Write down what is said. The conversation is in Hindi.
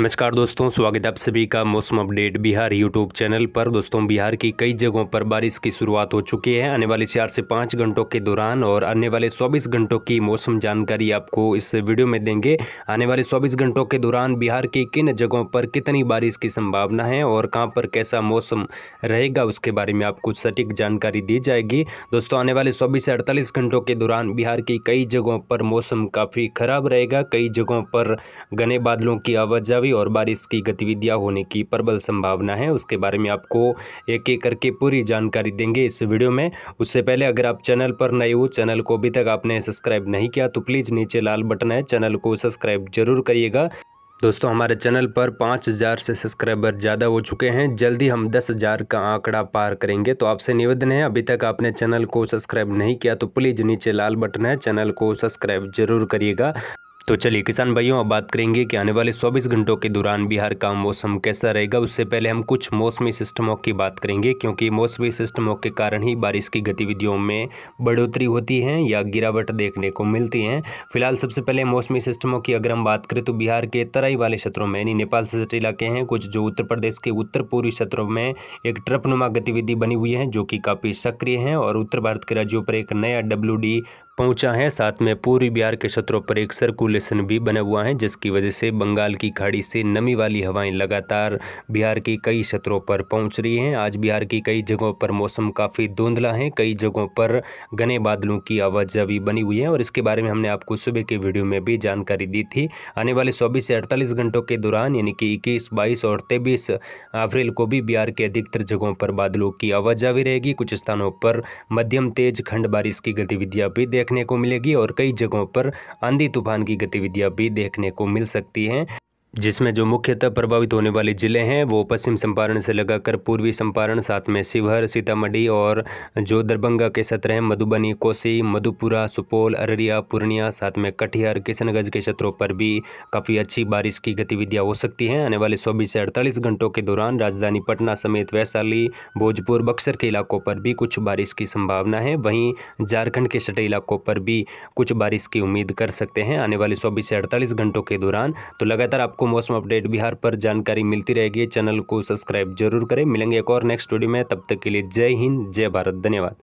नमस्कार दोस्तों स्वागत है आप सभी का मौसम अपडेट बिहार यूट्यूब चैनल पर दोस्तों बिहार की कई जगहों पर बारिश की शुरुआत हो चुकी है आने वाले चार से पाँच घंटों के दौरान और आने वाले चौबीस घंटों की मौसम जानकारी आपको इस वीडियो में देंगे आने वाले चौबीस घंटों के दौरान बिहार की किन जगहों पर कितनी बारिश की संभावना है और कहाँ पर कैसा मौसम रहेगा उसके बारे में आपको सटीक जानकारी दी जाएगी दोस्तों आने वाले चौबीस से अड़तालीस घंटों के दौरान बिहार की कई जगहों पर मौसम काफ़ी खराब रहेगा कई जगहों पर घने बादलों की आवाजावी हुई और बारिश की गतिविधियां होने की प्रबल संभावना है उसके बारे में आपको एक एक करके पूरी जानकारी देंगे इस वीडियो में उससे पहले अगर आप चैनल पर नए हो चैनल को अभी तक आपने सब्सक्राइब नहीं किया तो प्लीज़ नीचे लाल बटन है चैनल को सब्सक्राइब जरूर करिएगा दोस्तों हमारे चैनल पर 5000 से सब्सक्राइबर ज़्यादा हो चुके हैं जल्दी हम 10000 का आंकड़ा पार करेंगे तो आपसे निवेदन है अभी तक आपने चैनल को सब्सक्राइब नहीं किया तो प्लीज़ नीचे लाल बटन है चैनल को सब्सक्राइब जरूर करिएगा तो चलिए किसान भाइयों अब बात करेंगे कि आने वाले 24 घंटों के दौरान बिहार का मौसम कैसा रहेगा उससे पहले हम कुछ मौसमी सिस्टमों की बात करेंगे क्योंकि मौसमी सिस्टमों के कारण ही बारिश की गतिविधियों में बढ़ोतरी होती है या गिरावट देखने को मिलती है फिलहाल सबसे पहले मौसमी सिस्टमों की अगर हम बात करें तो बिहार के तराई वाले क्षेत्रों में यानी नेपाल से सटे इलाके हैं कुछ जो उत्तर प्रदेश के उत्तर पूर्वी क्षेत्रों में एक ट्रपनुमा गतिविधि बनी हुई है जो कि काफ़ी सक्रिय हैं और उत्तर भारत के राज्यों पर एक नया डब्ल्यू पहुंचा है साथ में पूर्वी बिहार के क्षेत्रों पर एक सर्कुलेशन भी बना हुआ है जिसकी वजह से बंगाल की खाड़ी से नमी वाली हवाएं लगातार बिहार के कई क्षेत्रों पर पहुंच रही हैं आज बिहार की कई जगहों पर मौसम काफ़ी धुंधला है कई जगहों पर घने बादलों की आवाजावी बनी हुई है और इसके बारे में हमने आपको सुबह के वीडियो में भी जानकारी दी थी आने वाले चौबीस से अड़तालीस घंटों के दौरान यानी कि इक्कीस बाईस और तेईस अप्रैल को भी बिहार के अधिकतर जगहों पर बादलों की आवाजावी रहेगी कुछ स्थानों पर मध्यम तेज खंड बारिश की गतिविधियाँ भी देख देखने को मिलेगी और कई जगहों पर आंधी तूफान की गतिविधियाँ भी देखने को मिल सकती हैं जिसमें जो मुख्यतः प्रभावित होने वाले ज़िले हैं वो पश्चिम चंपारण से लगाकर पूर्वी चंपारण साथ में शिवहर सीतामढ़ी और जो दरभंगा के सत्र हैं मधुबनी कोसी मधुपुरा सुपौल अररिया पूर्णिया साथ में कटिहार किशनगंज के क्षेत्रों पर भी काफ़ी अच्छी बारिश की गतिविधियाँ हो सकती हैं आने वाले चौबीस से अड़तालीस घंटों के दौरान राजधानी पटना समेत वैशाली भोजपुर बक्सर के इलाकों पर भी कुछ बारिश की संभावना है वहीं झारखंड के सटे इलाकों पर भी कुछ बारिश की उम्मीद कर सकते हैं आने वाले चौबीस से अड़तालीस घंटों के दौरान तो लगातार आप आपको मौसम अपडेट बिहार पर जानकारी मिलती रहेगी चैनल को सब्सक्राइब जरूर करें मिलेंगे एक और नेक्स्ट वीडियो में तब तक के लिए जय हिंद जय भारत धन्यवाद